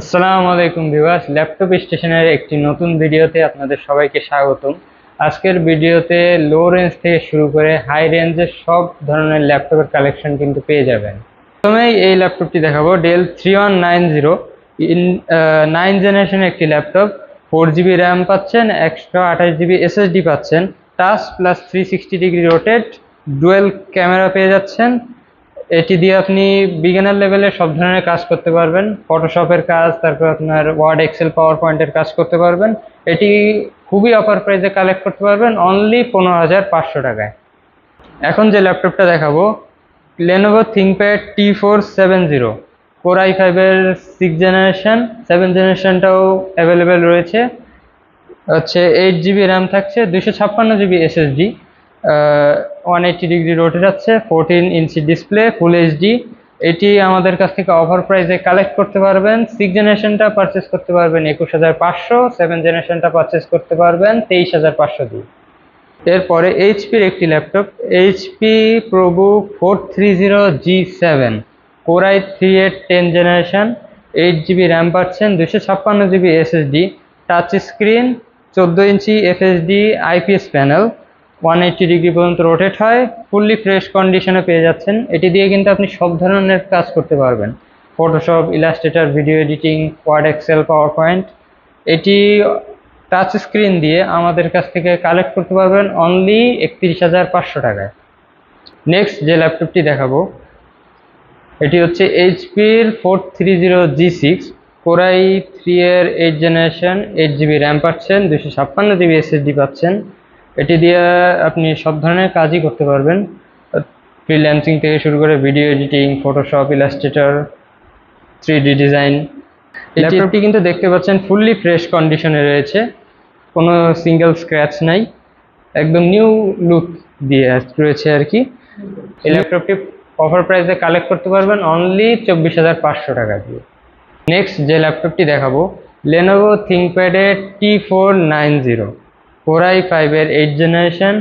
আসসালামু আলাইকুম viewers laptop স্টেশনের একটি নতুন ভিডিওতে আপনাদের সবাইকে স্বাগতম আজকের ভিডিওতে লো রেঞ্জ থেকে শুরু করে হাই রেঞ্জের সব ধরনের ল্যাপটপের কালেকশন কিন্তু পেয়ে যাবেন প্রথমেই এই ল্যাপটপটি দেখাবো Dell three one nine zero nine generation একটি ল্যাপটপ ফোর জিবি র্যাম পাচ্ছেন একশো আঠাশ জিবি এসএসডি পাচ্ছেন touch plus three sixty degree rotate dual camera পেয়ে যাচ্ছেন এটি দিয়ে আপনি বিগিনার লেভেলে সব ধরনের কাজ করতে পারবেন ফটোশপের কাজ তারপর আপনার ওয়ার্ড এক্সেল পাওয়ার পয়েন্টের কাজ করতে পারবেন এটি খুবই অফার প্রাইসে কালেক্ট করতে পারবেন অনলি পনেরো হাজার পাঁচশো টাকায় এখন যে ল্যাপটপটা দেখাবো Lenovo ThinkPad T four seven zero core i ফাইভের সিক্স জেনারেশান সেভেন জেনারেশানটাও অ্যাভেলেবেল রয়েছে হচ্ছে এইট জিবি র্যাম থাকছে দুশো ছাপ্পান্ন GB SSD one eighty degree rotate আছে fourteen inch display full HD এটি আমাদের কাছ থেকে অফার প্রাইসে কালেক্ট করতে পারবেন সিক্স জেনারেশনটা পারচেস করতে পারবেন একুশ হাজার পাঁচশো সেভেন জেনারেশনটা পারচেস করতে পারবেন তেইশ হাজার পাঁচশো দিয়ে এরপরে এইচপির একটি laptop HP ProBook four three zero G seven core i three eight ten generation eight GB RAM পাচ্ছেন দুশো ছাপ্পান্ন জিবি এসএসডি টাচ স্ক্রিন চোদ্দো inch FSD IPS panel one eighty degree পর্যন্ত রোটেট হয় ফুললি ফ্রেশ কন্ডিশনে পেয়ে যাচ্ছেন এটি দিয়ে কিন্তু আপনি সব ধরনের কাজ করতে পারবেন Photoshop Illustrator video editing Word Excel PowerPoint এটি টাচ স্ক্রিন দিয়ে আমাদের কাছ থেকে কালেক্ট করতে পারবেন অনলি একত্রিশ হাজার পাঁচশো টাকায় নেক্সট যে ল্যাপটপটি দেখাবো এটি হচ্ছে এইচপির four three zero G six core i three এর eight generation eight GB RAM পাচ্ছেন দুশো ছাপ্পান্ন জিবি এসএসডি পাচ্ছেন এটি দিয়ে আপনি সব ধরনের কাজই করতে পারবেন ফ্রিল্যান্সিং থেকে শুরু করে video editing Photoshop Illustrator three D design ল্যাপটপটি কিন্তু দেখতে পাচ্ছেন ফুললি ফ্রেশ কন্ডিশনে রয়েছে কোনো সিঙ্গেল স্ক্র্যাচ নাই একদম নিউ লুক দিয়ে রয়েছে আর কি এই ল্যাপটপটি অফার প্রাইসে কালেক্ট করতে পারবেন অনলি চব্বিশ হাজার পাঁচশো টাকা দিয়ে নেক্সট যে ল্যাপটপটি দেখাবো লেনোভো থিঙ্কপ্যাডে T four nine zero core i ফাইভের eight generation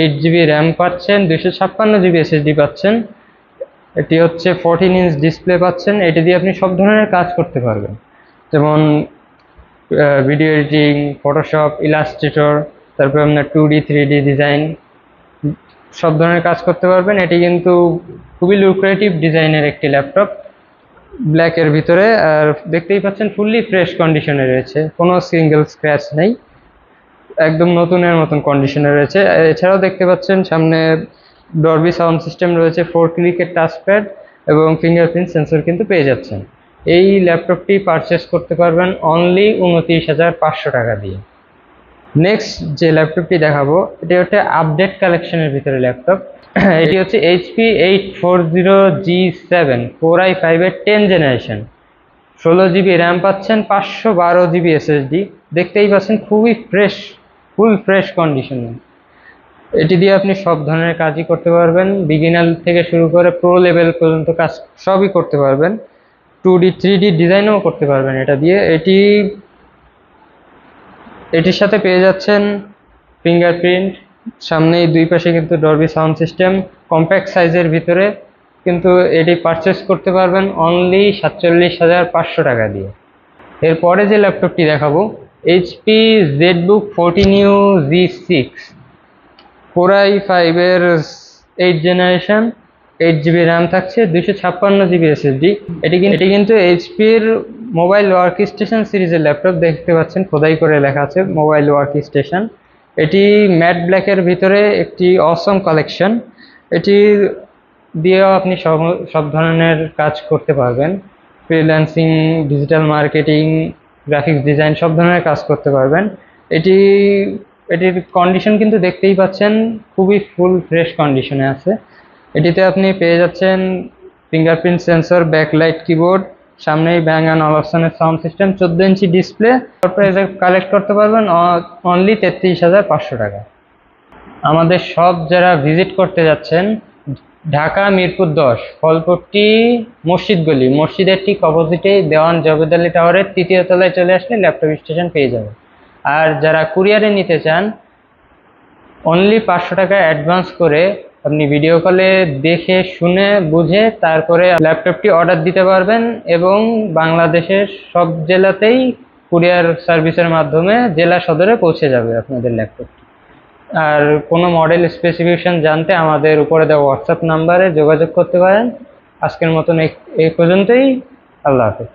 eight GB RAM পাচ্ছেন দুশো ছাপ্পান্ন জিবি এসএসডি পাচ্ছেন এটি হচ্ছে ফোরটিন ইঞ্চ ডিসপ্লে পাচ্ছেন এটি দিয়ে আপনি সব ধরনের কাজ করতে পারবেন যেমন ভিডিও এডিটিং ফটোশপ ইলাস্ট্রেটর তারপর আপনার two D three D design সব ধরনের কাজ করতে পারবেন এটি কিন্তু খুবই লুক্রেটিভ ডিজাইনের একটি ল্যাপটপ ব্ল্যাকের ভিতরে আর দেখতেই পাচ্ছেন ফুললি ফ্রেশ কন্ডিশনে রয়েছে কোনো সিঙ্গেল স্ক্র্যাচ নেই একদম নতুনের মতন কন্ডিশনে রয়েছে এছাড়াও দেখতে পাচ্ছেন সামনে ডরবি সাউন্ড সিস্টেম রয়েছে ফোর ক্লিকের টাচপ্যাড এবং ফিঙ্গারপ্রিন্ট সেন্সর কিন্তু পেয়ে যাচ্ছেন এই ল্যাপটপটি পারচেস করতে পারবেন অনলি উনত্রিশ হাজার পাঁচশো টাকা দিয়ে নেক্সট যে ল্যাপটপটি দেখাবো এটি হচ্ছে আপডেট কালেকশনের ভিতরে ল্যাপটপ এটি হচ্ছে HP eight four zero G seven four i ফাইভের টেন জেনারেশন ষোলো জিবি র্যাম পাচ্ছেন পাঁচশো বারো জিবি এসএসডি দেখতেই পাচ্ছেন খুবই ফ্রেশ ফুল ফ্রেশ কন্ডিশনে এটি দিয়ে আপনি সব ধরনের কাজই করতে পারবেন বিগিনার থেকে শুরু করে প্রো লেভেল পর্যন্ত কাজ সবই করতে পারবেন টু ডি থ্রি ডি ডিজাইনও করতে পারবেন এটা দিয়ে এটি এটির সাথে পেয়ে যাচ্ছেন ফিঙ্গারপ্রিন্ট সামনেই দুই পাশে কিন্তু ডরবি সাউন্ড সিস্টেম কম্প্যাক্ট সাইজের ভিতরে কিন্তু এটি পারচেস করতে পারবেন অনলি সাতচল্লিশ হাজার পাঁচশো টাকা দিয়ে এরপরে যে ল্যাপটপটি দেখাবো HP ZBook fourteen U G six core i ফাইভের eight generation eight GB RAM থাকছে দুশো ছাপ্পান্ন জিবি এসএসডি এটি কিন্তু এটি কিন্তু এইচপির মোবাইল ওয়ার্ক স্টেশন সিরিজের ল্যাপটপ দেখতে পাচ্ছেন খোদাই করে লেখা আছে মোবাইল ওয়ার্ক স্টেশন এটি ম্যাট ব্ল্যাকের ভিতরে একটি অসম কালেকশন এটি দিয়েও আপনি সব সব ধরনের কাজ করতে পারবেন freelancing digital marketing graphics design সব ধরনের কাজ করতে পারবেন এটি এটির কন্ডিশন কিন্তু দেখতেই পাচ্ছেন খুবই ফুল ফ্রেশ কন্ডিশনে আছে এটিতে আপনি পেয়ে যাচ্ছেন ফিঙ্গারপ্রিন্ট সেন্সর ব্যাকলাইট কিবোর্ড সামনেই ব্যাং অ্যান্ড অপশনের সাউন্ড সিস্টেম চোদ্দ ইঞ্চি ডিসপ্লে প্রাইসে কালেক্ট করতে পারবেন অনলি তেত্রিশ হাজার পাঁচশো টাকা আমাদের সব যারা ভিজিট করতে যাচ্ছেন ঢাকা মিরপুর দশ ফলপট্টি মসজিদ গলি মসজিদের ঠিক অপোজিটে দেওয়ান জবেদ টাওয়ারের তৃতীয় তলায় চলে আসলে ল্যাপটপ স্টেশন পেয়ে যাবে আর যারা কুরিয়ারে নিতে চান অনলি পাঁচশো টাকা অ্যাডভান্স করে আপনি ভিডিও কলে দেখে শুনে বুঝে তারপরে ল্যাপটপটি অর্ডার দিতে পারবেন এবং বাংলাদেশের সব জেলাতেই কুরিয়ার সার্ভিসের মাধ্যমে জেলা সদরে পৌঁছে যাবে আপনাদের ল্যাপটপটি আর কোনো মডেল স্পেসিফিকেশন জানতে আমাদের উপরে দেওয়া হোয়াটসঅ্যাপ নাম্বারে যোগাযোগ করতে পারেন আজকের মতন এই পর্যন্তই আল্লাহ হাফেজ